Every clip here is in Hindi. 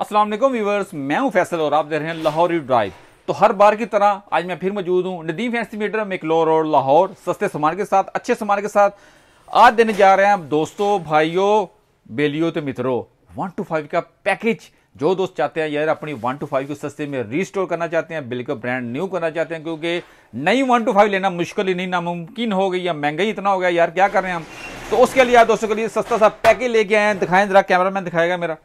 असलम व्यूवर्स मैं हूं फैसल और आप देख रहे हैं यू ड्राइव तो हर बार की तरह आज मैं फिर मौजूद हूं Nadeem fancy meter McLeod road Lahore सस्ते सामान के साथ अच्छे सामान के साथ आज देने जा रहे हैं आप दोस्तों भाइयों बेलियों तो मित्रों वन टू फाइव का पैकेज जो दोस्त चाहते हैं यार अपनी वन टू फाइव को सस्ते में रीस्टोर करना चाहते हैं बिल्कुल ब्रांड न्यू करना चाहते हैं क्योंकि नई वन टू फाइव लेना मुश्किल ही नहीं नामुमकिन हो गई या महंगाई इतना हो गया यार क्या कर रहे हैं हम तो उसके लिए यार दोस्तों के लिए सस्ता सा पैकेज लेके आए हैं दिखाएं जरा कैमरा मैन दिखाएगा मेरा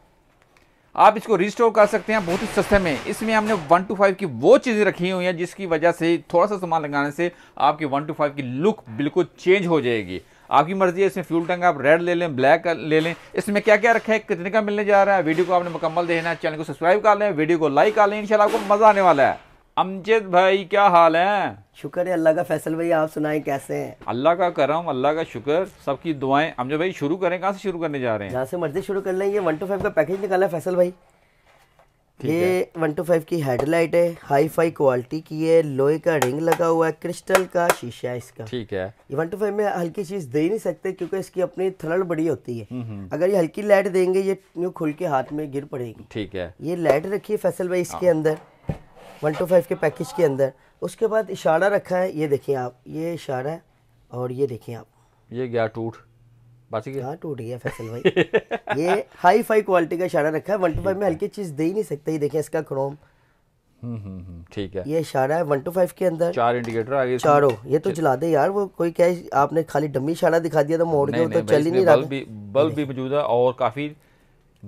आप इसको रिस्टोर कर सकते हैं बहुत ही सस्ते में इसमें हमने वन टू फाइव की वो चीज़ें रखी हुई हैं जिसकी वजह से थोड़ा सा सामान लगाने से आपकी वन टू फाइव की लुक बिल्कुल चेंज हो जाएगी आपकी मर्ज़ी है इसमें फ्यूल टैंक आप रेड ले लें ब्लैक ले लें इसमें क्या क्या रखा है कितने का मिलने जा रहा है वीडियो को आपने मुकम्मल देना है चैनल को सब्सक्राइब कर लें वीडियो को लाइक कर लें इन आपको मज़ा आने वाला है अमजद भाई क्या हाल है शुक्र है अल्लाह का फैसल भाई आप सुनाए कैसे हैं अल्लाह का कर रहा हूँ अल्लाह का शुक्र सबकी दुआएं अमजद भाई शुरू करें कहाँ से शुरू करने जा रहे हैं जहाँ से मर्जी शुरू कर लें ये वन टू फाइव का पैकेज निकाला है फैसल भाई ये वन टू फाइव की हेडलाइट है हाई फाई क्वालिटी की है लोहे का रिंग लगा हुआ है क्रिस्टल का शीशा है इसका ठीक है ये वन टू फाइव में हल्की चीज दे ही नहीं सकते क्योंकि इसकी अपनी थलड़ बड़ी होती है हम्म, हम्म। अगर ये हल्की लाइट देंगे ये यूँ खुल के हाथ में गिर पड़ेगी ठीक है ये लाइट रखी है फैसल भाई इसके हाँ। अंदर वन टू फाइव के पैकेज के अंदर उसके बाद इशारा रखा है ये देखिए आप ये इशारा है और ये देखिए आप ये गया टूट बाकी हाँ टूट गया फैसल भाई ये हाई फाई क्वालिटी का इशारा रखा है वन टू फाइव में हल्की चीज़ दे ही नहीं सकते देखिए इसका क्रोम हम्म, हम्म, हम्म, ठीक है ये इशारा है वन टू फाइव के अंदर चार इंडिकेटर आगे चारों ये तो जला दे यार वो कोई क्या आपने खाली डमी इशारा दिखा दिया तो मोड़ के तो चल ही नहीं रहा बल्ब भी मौजूद है और काफ़ी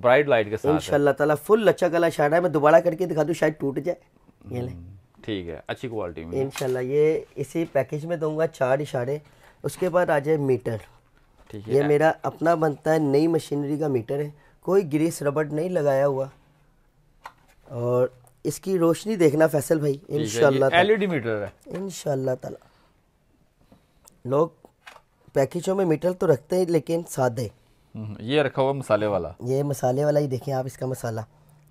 ब्राइट लाइट के साथ इंशाल्लाह ताला फुल लच्चा गला इशारा है मैं दोबारा करके दिखा दूँ शायद टूट जाए ये ले हम्म, ठीक है अच्छी क्वालिटी में इनशाला ये इसी पैकेज में दूंगा चार इशारे उसके बाद आ जाए मीटर ठीक है ये मेरा अपना बनता है नई मशीनरी का मीटर है कोई ग्रीस रबड़ नहीं लगाया हुआ और इसकी रोशनी देखना फैसल भाई इनशाला एलईडी मीटर है इनशाला तला लोग पैकेजों में मीटर तो रखते हैं लेकिन सादे हम्म, ये रखा हुआ मसाले वाला ये मसाले वाला ही देखें आप इसका मसाला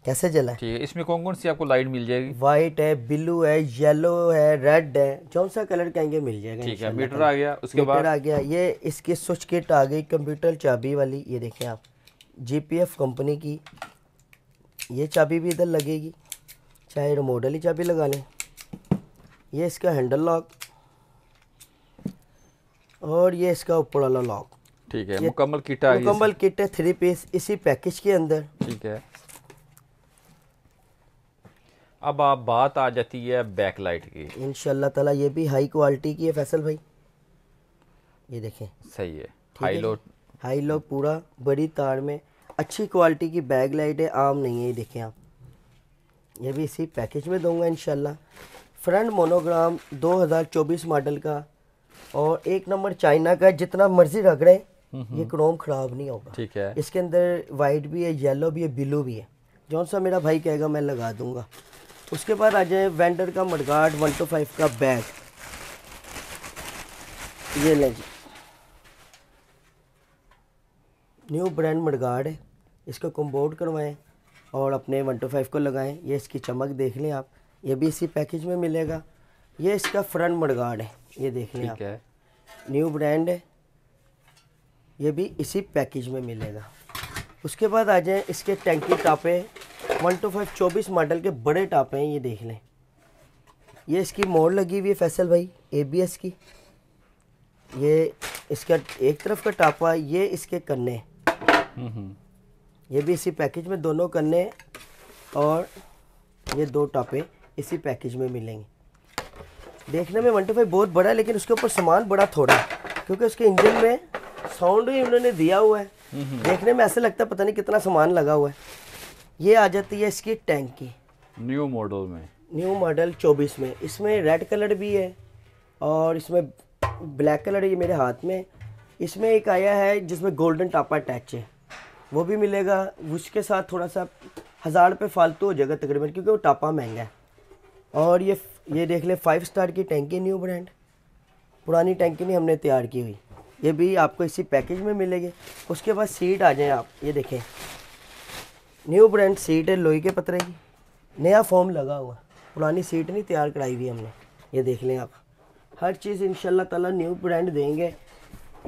कैसे जला ठीक है इसमें कौन कौन सी आपको लाइट मिल जाएगी व्हाइट है ब्लू है येलो है रेड है कौन सा कलर कहेंगे मिल जाएगा ठीक है मीटर आ गया उसके बाद आ गया ये इसकी स्विच किट आ गई कंप्यूटर चाबी वाली ये देखें आप जीपीएफ कंपनी की ये चाबी भी इधर लगेगी चाहे रिमोट वाली चाबी लगा लें ये इसका हैंडल लॉक और ये इसका ऊपर वाला लॉक ठीक है मुकम्मल किट मुकम्मल किट है थ्री पीस इसी पैकेज के अंदर ठीक है अब आप बात आ जाती है बैकलाइट की इन ताला ये भी हाई क्वालिटी की है फैसल भाई ये देखें सही है हाई लो हाई लो पूरा बड़ी तार में अच्छी क्वालिटी की बैक लाइट है आम नहीं है ये देखें आप ये भी इसी पैकेज में दूंगा इन फ्रंट मोनोग्राम 2024 मॉडल का और एक नंबर चाइना का जितना मर्जी रगड़े हम्म, हम्म। ये क्रोम ख़राब नहीं होगा ठीक है इसके अंदर वाइट भी है येलो भी है ब्लू भी है जौन सा मेरा भाई कहेगा मैं लगा दूंगा उसके बाद आ जाए वेंडर का मडगार्ड वन टू फाइव का बैग ये लें जी न्यू ब्रांड मडगार्ड है इसको कम्बोर्ड करवाएं और अपने वन टू फाइव को लगाएं ये इसकी चमक देख लें आप ये भी इसी पैकेज में मिलेगा ये इसका फ्रंट मडगार्ड है ये देख लें आप न्यू ब्रांड है ये भी इसी पैकेज में मिलेगा उसके बाद आ जाए इसके टैंकी टापे वन टू फाइव चौबीस मॉडल के बड़े टापे हैं ये देख लें ये इसकी मोड़ लगी हुई है फैसल भाई एबीएस की ये इसका एक तरफ का टापा ये इसके कन्ने ये भी इसी पैकेज में दोनों कन्ने और ये दो टापे इसी पैकेज में मिलेंगे देखने में वन टू फाइव बहुत बड़ा है लेकिन उसके ऊपर सामान बड़ा थोड़ा है क्योंकि उसके इंजन में साउंड भी उन्होंने दिया हुआ है देखने में ऐसा लगता है पता नहीं कितना सामान लगा हुआ है ये आ जाती है इसकी टैंकी न्यू मॉडल में न्यू मॉडल 24 में इसमें रेड कलर भी है और इसमें ब्लैक कलर ये मेरे हाथ में इसमें एक आया है जिसमें गोल्डन टापा अटैच है वो भी मिलेगा उसके साथ थोड़ा सा हज़ार रुपये फालतू हो जाएगा तकरीबन क्योंकि वो टापा महंगा है और ये ये देख ले फाइव स्टार की टैंकी न्यू ब्रांड पुरानी टैंकी नहीं हमने तैयार की हुई ये भी आपको इसी पैकेज में मिलेगी उसके बाद सीट आ जाए आप ये देखें न्यू ब्रांड सीट है लोही के पतरे की नया फॉर्म लगा हुआ पुरानी सीट नहीं तैयार कराई हुई हमने ये देख लें आप हर चीज़ इन ताला न्यू ब्रांड देंगे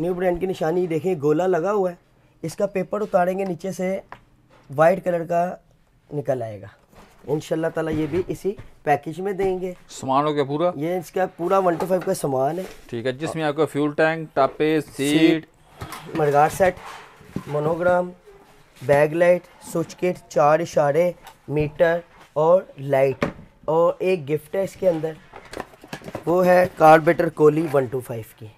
न्यू ब्रांड की निशानी देखें गोला लगा हुआ है इसका पेपर उतारेंगे नीचे से वाइट कलर का निकल आएगा इन ताला ये भी इसी पैकेज में देंगे सामान हो गया पूरा ये इसका पूरा वन टू फाइव का सामान है ठीक है जिसमें आपका फ्यूल टैंक टापे सीट मरगाट set monogram bag light switch kit चार इशारे मीटर और लाइट और एक गिफ्ट है इसके अंदर वो है कार्बेटर कोली वन टू फाइव की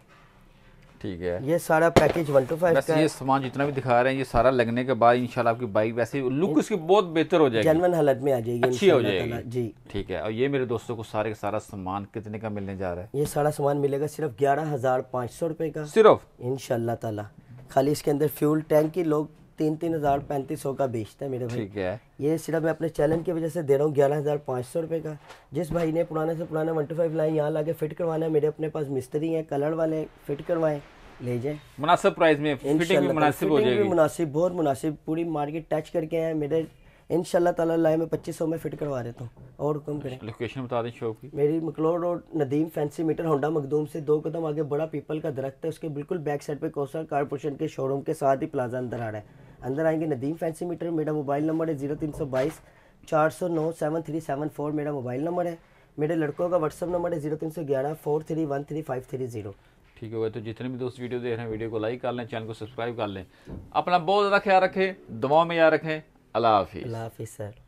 ठीक है ये सारा पैकेज वन टू फाइव का ये सामान जितना भी दिखा रहे हैं ये सारा लगने के बाद इंशाल्लाह आपकी बाइक वैसे लुक इसकी बहुत बेहतर हो जाएगी जनवन हालत में आ जाएगी अच्छी हो जाएगी जी ठीक है और ये मेरे दोस्तों को सारे का सारा सामान कितने का मिलने जा रहा है ये सारा सामान मिलेगा सिर्फ ग्यारह हजार पाँच सौ रुपये का सिर्फ इनशाला खाली इसके अंदर फ्यूल टैंक की लोग तीन तीन हज़ार पैंतीस सौ का बेचते हैं मेरे भाई है ये सिर्फ मैं अपने चैलेंज की वजह से दे रहा हूँ ग्यारह हज़ार पाँच सौ रुपए का जिस भाई ने पुराने से पुराने वन टू फाइव लाइन यहाँ ला के फिट करवाना है मेरे अपने पास मिस्त्री है कलर वाले फिट करवाए ले जाए मुनासिब प्राइस में फिटिंग भी मुनासिब हो जाएगी मुनासिब बहुत मुनासिब पूरी मार्केट टच करके आए मेरे इन तला मैं पच्चीस सौ में फिट करवा देता हूँ और कम करें लोकेशन बता दें शॉप की मेरी McLeod road Nadeem fancy meter Honda Makhdoom से दो कदम आगे बड़ा पीपल का दरख्त है उसके बिल्कुल बैक साइड पे कौशल कारपोरेशन के शोरूम के साथ ही प्लाजा अंदर आ रहा है अंदर आएंगे नदीम फैंसी मीटर मेरा मोबाइल नंबर है जीरो तीन सौ बाईस चार सौ नौ सेवन थ्री सेवन फोर मेरा मोबाइल नंबर है मेरे लड़कों का व्हाट्सअप नंबर है जीरो तीन सौ ग्यारह four three one three five three zero ठीक है तो जितने भी दोस्त वीडियो देख रहे हैं वीडियो को लाइक कर लें चैनल को सब्सक्राइब कर लें अपना बहुत ज़्यादा ख्याल रखें दवाओं में याद रखें Allah Hafiz. Allah